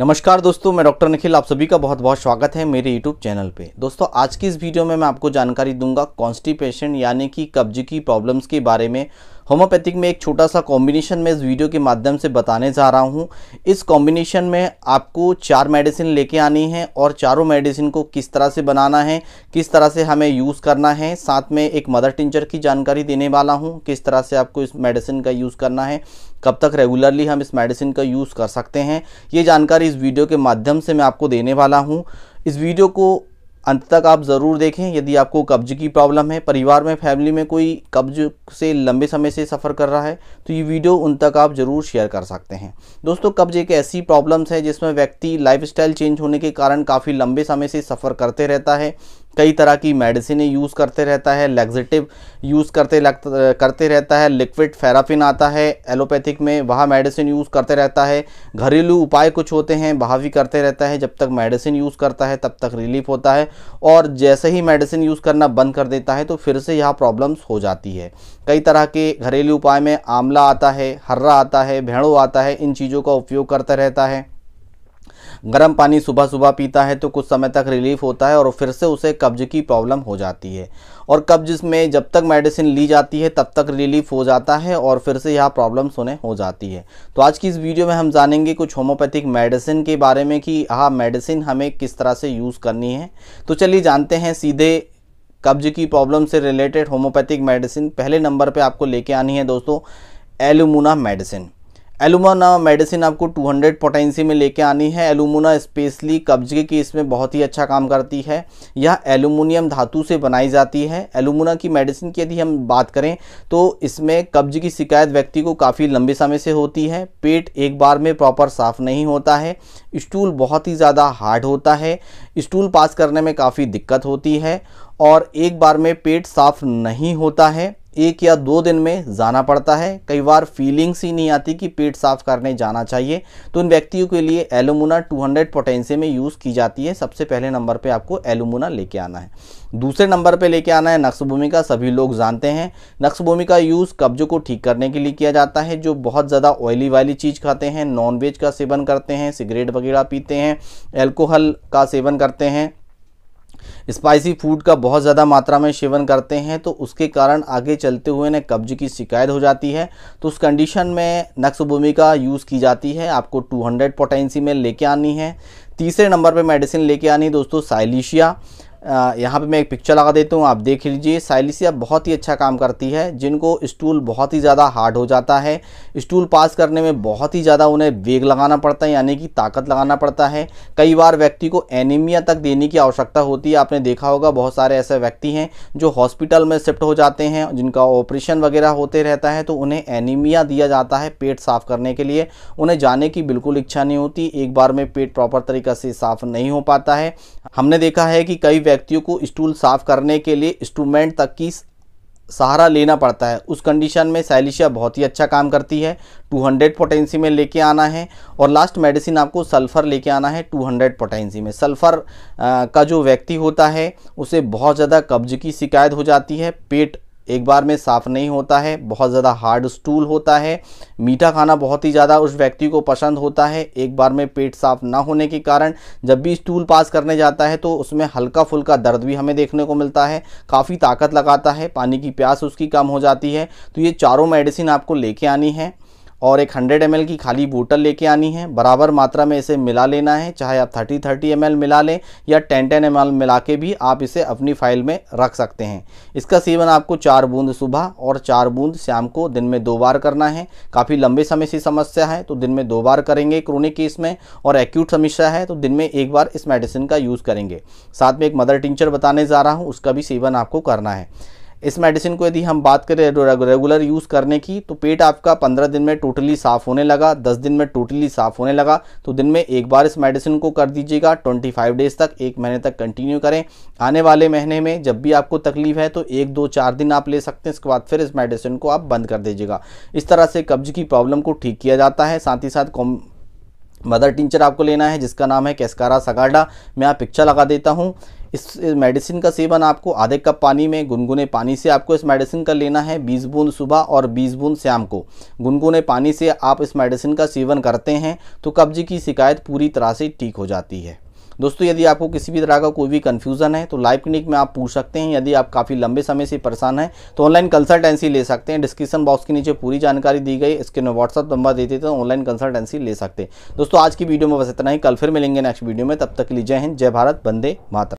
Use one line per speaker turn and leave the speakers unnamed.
नमस्कार दोस्तों मैं डॉक्टर निखिल आप सभी का बहुत बहुत स्वागत है मेरे यूट्यूब चैनल पे दोस्तों आज की इस वीडियो में मैं आपको जानकारी दूंगा कॉन्स्टिपेशन यानी कि कब्ज की प्रॉब्लम्स के बारे में होम्योपैथिक में एक छोटा सा कॉम्बिनेशन मैं इस वीडियो के माध्यम से बताने जा रहा हूँ इस कॉम्बिनेशन में आपको चार मेडिसिन लेके आनी है और चारों मेडिसिन को किस तरह से बनाना है किस तरह से हमें यूज़ करना है साथ में एक मदर टिंचर की जानकारी देने वाला हूँ किस तरह से आपको इस मेडिसिन का यूज़ करना है कब तक रेगुलरली हम इस मेडिसिन का यूज़ कर सकते हैं ये जानकारी इस वीडियो के माध्यम से मैं आपको देने वाला हूँ इस वीडियो को अंत तक आप ज़रूर देखें यदि आपको कब्ज की प्रॉब्लम है परिवार में फैमिली में कोई कब्ज से लंबे समय से सफ़र कर रहा है तो ये वीडियो उन तक आप ज़रूर शेयर कर सकते हैं दोस्तों कब्ज एक ऐसी प्रॉब्लम्स है जिसमें व्यक्ति लाइफस्टाइल चेंज होने के कारण काफ़ी लंबे समय से सफ़र करते रहता है कई तरह की मेडिसिन यूज़ करते रहता है लेग्जेटिव यूज़ करते लग, करते रहता है लिक्विड फेराफिन आता है एलोपैथिक में वह मेडिसिन यूज़ करते रहता है घरेलू उपाय कुछ होते हैं वह भी करते रहता है जब तक मेडिसिन यूज़ करता है तब तक रिलीफ होता है और जैसे ही मेडिसिन यूज़ करना बंद कर देता है तो फिर से यह प्रॉब्लम्स हो जाती है कई तरह के घरेलू उपाय में आंवला आता है हर्रा आता है भेड़ो आता है इन चीज़ों का उपयोग करता रहता है गर्म पानी सुबह सुबह पीता है तो कुछ समय तक रिलीफ होता है और फिर से उसे कब्ज की प्रॉब्लम हो जाती है और कब्ज में जब तक मेडिसिन ली जाती है तब तक रिलीफ हो जाता है और फिर से यह प्रॉब्लम्स उन्हें हो जाती है तो आज की इस वीडियो में हम जानेंगे कुछ होम्योपैथिक मेडिसिन के बारे में कि हाँ मेडिसिन हमें किस तरह से यूज़ करनी है तो चलिए जानते हैं सीधे कब्ज की प्रॉब्लम से रिलेटेड होम्योपैथिक मेडिसिन पहले नंबर पे आपको लेके आनी है दोस्तों एलुमुना मेडिसिन एलुमोना मेडिसिन आपको 200 पोटेंसी में लेके आनी है एलुमुना स्पेशली कब्जे की इसमें बहुत ही अच्छा काम करती है यह एलुमिनियम धातु से बनाई जाती है एलुमिना की मेडिसिन की यदि हम बात करें तो इसमें कब्ज की शिकायत व्यक्ति को काफ़ी लंबे समय से होती है पेट एक बार में प्रॉपर साफ नहीं होता है स्टूल बहुत ही ज़्यादा हार्ड होता है स्टूल पास करने में काफ़ी दिक्कत होती है और एक बार में पेट साफ नहीं होता है एक या दो दिन में जाना पड़ता है कई बार फीलिंग्स ही नहीं आती कि पेट साफ करने जाना चाहिए तो उन व्यक्तियों के लिए एलुमुना 200 पोटेंसी में यूज़ की जाती है सबसे पहले नंबर पे आपको एलुमुना लेके आना है दूसरे नंबर पे लेके आना है नक्शभूमि का सभी लोग जानते हैं नक्शभूमि का यूज़ कब्जों को ठीक करने के लिए किया जाता है जो बहुत ज़्यादा ऑयली वाली चीज़ खाते हैं नॉनवेज का सेवन करते हैं सिगरेट वगैरह पीते हैं एल्कोहल का सेवन करते हैं स्पाइसी फूड का बहुत ज़्यादा मात्रा में सेवन करते हैं तो उसके कारण आगे चलते हुए ना कब्ज की शिकायत हो जाती है तो उस कंडीशन में नक्स का यूज़ की जाती है आपको 200 पोटेंसी में लेके आनी है तीसरे नंबर पे मेडिसिन लेके आनी है दोस्तों साइलिशिया यहाँ पे मैं एक पिक्चर लगा देता हूँ आप देख लीजिए साइलिसिया बहुत ही अच्छा काम करती है जिनको स्टूल बहुत ही ज़्यादा हार्ड हो जाता है स्टूल पास करने में बहुत ही ज़्यादा उन्हें वेग लगाना पड़ता है यानी कि ताकत लगाना पड़ता है कई बार व्यक्ति को एनीमिया तक देने की आवश्यकता होती है आपने देखा होगा बहुत सारे ऐसे व्यक्ति हैं जो हॉस्पिटल में शिफ्ट हो जाते हैं जिनका ऑपरेशन वगैरह होते रहता है तो उन्हें एनीमिया दिया जाता है पेट साफ़ करने के लिए उन्हें जाने की बिल्कुल इच्छा नहीं होती एक बार में पेट प्रॉपर तरीका से साफ़ नहीं हो पाता है हमने देखा है कि कई व्यक्तियों को स्टूल साफ करने के लिए इंस्ट्रूमेंट तक की सहारा लेना पड़ता है उस कंडीशन में सैलिशिया बहुत ही अच्छा काम करती है 200 पोटेंसी में लेके आना है और लास्ट मेडिसिन आपको सल्फ़र लेके आना है 200 पोटेंसी में सल्फ़र का जो व्यक्ति होता है उसे बहुत ज़्यादा कब्ज की शिकायत हो जाती है पेट एक बार में साफ़ नहीं होता है बहुत ज़्यादा हार्ड स्टूल होता है मीठा खाना बहुत ही ज़्यादा उस व्यक्ति को पसंद होता है एक बार में पेट साफ ना होने के कारण जब भी स्टूल पास करने जाता है तो उसमें हल्का फुल्का दर्द भी हमें देखने को मिलता है काफ़ी ताकत लगाता है पानी की प्यास उसकी कम हो जाती है तो ये चारों मेडिसिन आपको लेके आनी है और एक 100 ml की खाली बोतल लेके आनी है बराबर मात्रा में इसे मिला लेना है चाहे आप 30 30 ml मिला लें या 10 10 ml मिला के भी आप इसे अपनी फाइल में रख सकते हैं इसका सेवन आपको चार बूंद सुबह और चार बूंद शाम को दिन में दो बार करना है काफ़ी लंबे समय से समस्या है तो दिन में दो बार करेंगे क्रोनिक केस में और एक्यूट समस्या है तो दिन में एक बार इस मेडिसिन का यूज़ करेंगे साथ में एक मदर टिंचर बताने जा रहा हूँ उसका भी सेवन आपको करना है इस मेडिसिन को यदि हम बात करें रेगुलर यूज़ करने की तो पेट आपका पंद्रह दिन में टोटली साफ़ होने लगा दस दिन में टोटली साफ़ होने लगा तो दिन में एक बार इस मेडिसिन को कर दीजिएगा ट्वेंटी फाइव डेज़ तक एक महीने तक कंटिन्यू करें आने वाले महीने में जब भी आपको तकलीफ है तो एक दो चार दिन आप ले सकते हैं इसके बाद फिर इस मेडिसिन को आप बंद कर दीजिएगा इस तरह से कब्ज की प्रॉब्लम को ठीक किया जाता है साथ ही साथ मदर टीचर आपको लेना है जिसका नाम है कैस्कारा सगाडा मैं आप पिक्चर लगा देता हूँ इस मेडिसिन का सेवन आपको आधे कप पानी में गुनगुने पानी से आपको इस मेडिसिन का लेना है बीस बूंद सुबह और बीस बूंद शाम को गुनगुने पानी से आप इस मेडिसिन का सेवन करते हैं तो कब्ज की शिकायत पूरी तरह से ठीक हो जाती है दोस्तों यदि आपको किसी भी तरह का कोई भी कन्फ्यूज़न है तो लाइव क्लिनिक में आप पूछ सकते हैं यदि आप काफ़ी लंबे समय से परेशान हैं तो ऑनलाइन कंसल्टेंसी ले सकते हैं डिस्क्रिप्शन बॉक्स के नीचे पूरी जानकारी दी गई इसके में व्हाट्सअप नंबर देते तो ऑनलाइन कंसल्टेंसी ले सकते दोस्तों आज की वीडियो में बस इतना ही कल फिर मिलेंगे नेक्स्ट वीडियो में तब तक लीजिए हिंद जय भारत बंदे मात्र